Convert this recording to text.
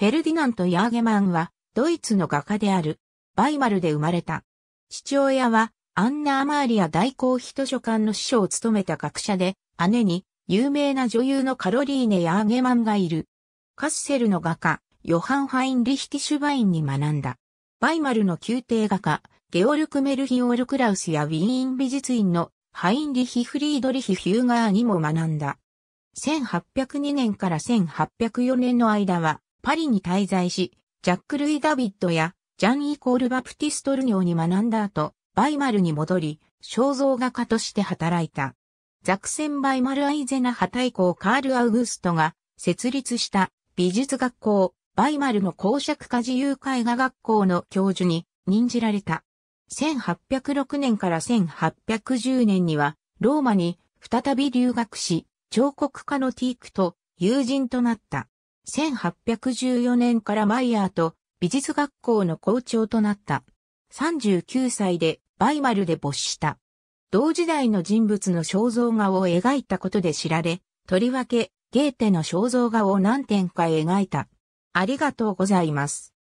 フェルディナント・ヤーゲマンは、ドイツの画家である、バイマルで生まれた。父親は、アンナ・アマーリア大公妃図書館の師匠を務めた学者で、姉に、有名な女優のカロリーネ・ヤーゲマンがいる。カッセルの画家、ヨハン・ハインリヒティシュバインに学んだ。バイマルの宮廷画家、ゲオルク・メルヒオール・クラウスやウィーン美術院のハインリヒ・フリードリヒ・ヒューガーにも学んだ。1802年から1804年の間は、パリに滞在し、ジャック・ルイ・ダビッドやジャン・イコール・バプティストルニョに学んだ後、バイマルに戻り、肖像画家として働いた。ザクセン・バイマル・アイゼナ派対抗カール・アウグストが設立した美術学校、バイマルの公爵家自由絵画学校の教授に任じられた。1806年から1810年には、ローマに再び留学し、彫刻家のティークと友人となった。1814年からマイヤーと美術学校の校長となった。39歳でバイマルで没した。同時代の人物の肖像画を描いたことで知られ、とりわけゲーテの肖像画を何点か描いた。ありがとうございます。